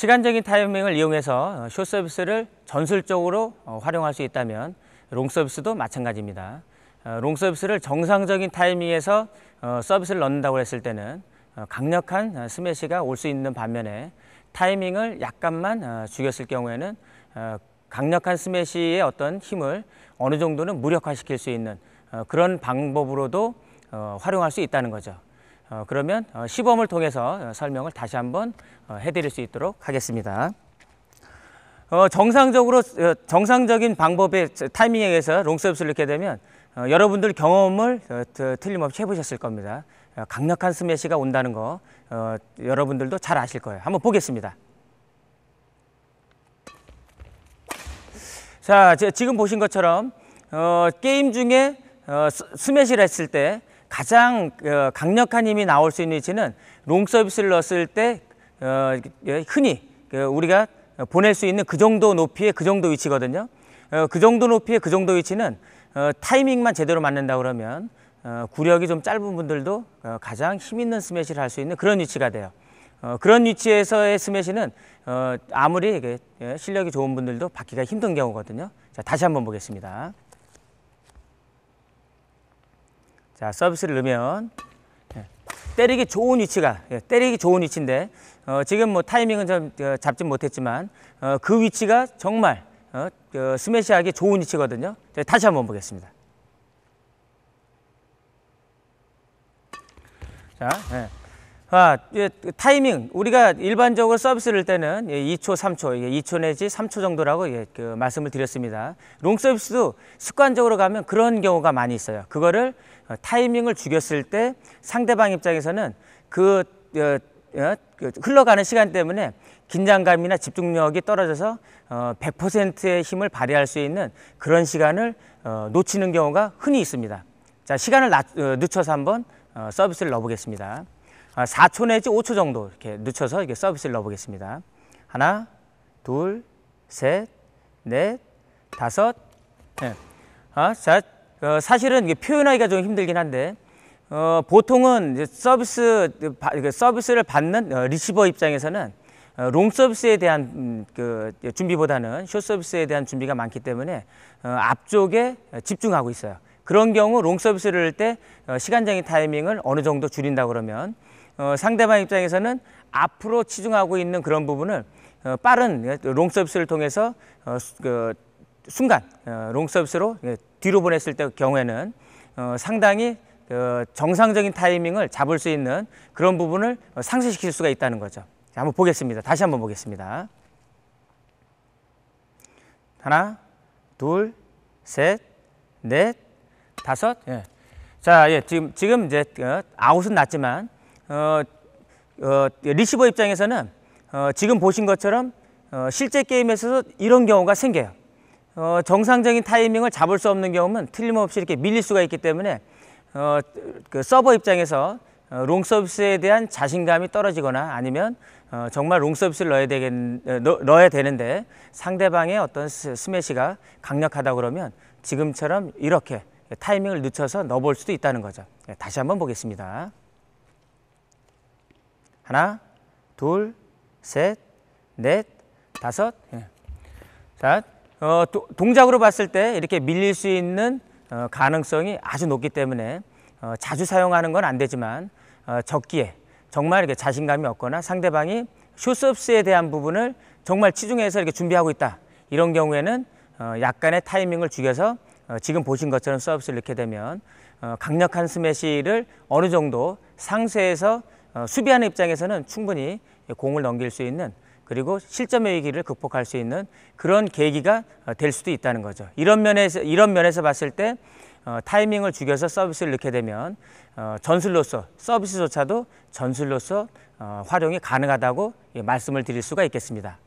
시간적인 타이밍을 이용해서 숏 어, 서비스를 전술적으로 어, 활용할 수 있다면 롱 서비스도 마찬가지입니다. 어, 롱 서비스를 정상적인 타이밍에서 서비스를 넣는다고 했을 때는 강력한 스매시가 올 수 있는 반면에 타이밍을 약간만 죽였을 경우에는 강력한 스매시의 어떤 힘을 어느 정도는 무력화시킬 수 있는 그런 방법으로도 활용할 수 있다는 거죠. 어, 그러면 어, 시범을 통해서 어, 설명을 다시 한번 해드릴 수 있도록 하겠습니다. 정상적으로 정상적인 방법의 타이밍에 의해서 롱서비스를 넣게 되면 여러분들 경험을 틀림없이 해보셨을 겁니다. 강력한 스매시가 온다는 거 여러분들도 잘 아실 거예요. 한번 보겠습니다. 자, 지금 보신 것처럼 게임 중에 스매시를 했을 때 가장 어, 강력한 힘이 나올 수 있는 위치는 롱 서비스를 넣었을 때 어, 흔히 그 우리가 보낼 수 있는 그 정도 높이의 그 정도 위치거든요. 어, 그 정도 높이의 그 정도 위치는 타이밍만 제대로 맞는다 그러면 구력이 좀 짧은 분들도 가장 힘 있는 스매시를 할 수 있는 그런 위치가 돼요. 그런 위치에서의 스매시는 아무리 예, 실력이 좋은 분들도 받기가 힘든 경우거든요. 자, 다시 한번 보겠습니다. 자, 서비스를 넣으면 예. 때리기 좋은 위치가 예, 때리기 좋은 위치인데 어, 지금 뭐 타이밍은 좀 어, 잡지 못했지만 어, 그 위치가 정말 어, 어, 스매시하기 좋은 위치거든요. 다시 한번 보겠습니다. 자, 네. 아, 예, 그 타이밍 우리가 일반적으로 서비스를 때는 2초, 3초, 2초 내지 3초 정도라고 예, 그 말씀을 드렸습니다. 롱 서비스도 습관적으로 가면 그런 경우가 많이 있어요. 그거를 어, 타이밍을 죽였을 때 상대방 입장에서는 그, 어, 어, 그 흘러가는 시간 때문에 긴장감이나 집중력이 떨어져서 어, 100%의 힘을 발휘할 수 있는 그런 시간을 어, 놓치는 경우가 흔히 있습니다. 자, 시간을 낮, 어, 늦춰서 한번 어, 서비스를 넣어보겠습니다. 4초 아, 내지 5초 정도 이렇게 늦춰서 이렇게 서비스를 넣어보겠습니다. 하나, 둘, 셋, 넷, 다섯. 네. 아, 자, 어, 사실은 이게 표현하기가 좀 힘들긴 한데 어, 보통은 서비스 서비스를 받는 어, 리시버 입장에서는 어, 롱 서비스에 대한 음, 그 준비보다는 숏 서비스에 대한 준비가 많기 때문에 어, 앞쪽에 집중하고 있어요. 그런 경우 롱 서비스를 할때 어, 시간적인 타이밍을 어느 정도 줄인다 그러면 어, 상대방 입장에서는 앞으로 치중하고 있는 그런 부분을 어, 빠른 예, 롱 서비스를 통해서 어, 그 순간 어, 롱 서비스로 예, 뒤로 보냈을 때 경우에는 어, 상당히 그 정상적인 타이밍을 잡을 수 있는 그런 부분을 어, 상쇄시킬 수가 있다는 거죠. 자, 한번 보겠습니다. 다시 한번 보겠습니다. 하나, 둘, 셋, 넷, 다섯. 예. 자, 예, 지금 지금 이제 어, 아웃은 났지만 어, 어, 예, 리시버 입장에서는 어, 지금 보신 것처럼 어, 실제 게임에서도 이런 경우가 생겨요. 어, 정상적인 타이밍을 잡을 수 없는 경우는 틀림없이 이렇게 밀릴 수가 있기 때문에 어, 그 서버 입장에서 어, 롱 서비스에 대한 자신감이 떨어지거나 아니면 어, 정말 롱 서비스를 넣어야, 되겠, 어, 넣어야 되는데 상대방의 어떤 스매시가 강력하다 그러면 지금처럼 이렇게 타이밍을 늦춰서 넣어볼 수도 있다는 거죠. 예, 다시 한번 보겠습니다. 하나, 둘, 셋, 넷, 다섯. 예. 자, 어, 도, 동작으로 봤을 때 이렇게 밀릴 수 있는 어, 가능성이 아주 높기 때문에 어, 자주 사용하는 건 안 되지만 어, 적기에 정말 이렇게 자신감이 없거나 상대방이 쇼스업스에 대한 부분을 정말 치중해서 이렇게 준비하고 있다. 이런 경우에는 어, 약간의 타이밍을 죽여서 어, 지금 보신 것처럼 서비스를 넣게 되면 어, 강력한 스매시를 어느 정도 상쇄해서 어, 수비하는 입장에서는 충분히 공을 넘길 수 있는 그리고 실점의 위기를 극복할 수 있는 그런 계기가 어, 될 수도 있다는 거죠. 이런 면에서 이런 면에서 봤을 때 어, 타이밍을 죽여서 서비스를 넣게 되면 전술로서 서비스조차도 전술로서 활용이 가능하다고 예, 말씀을 드릴 수가 있겠습니다.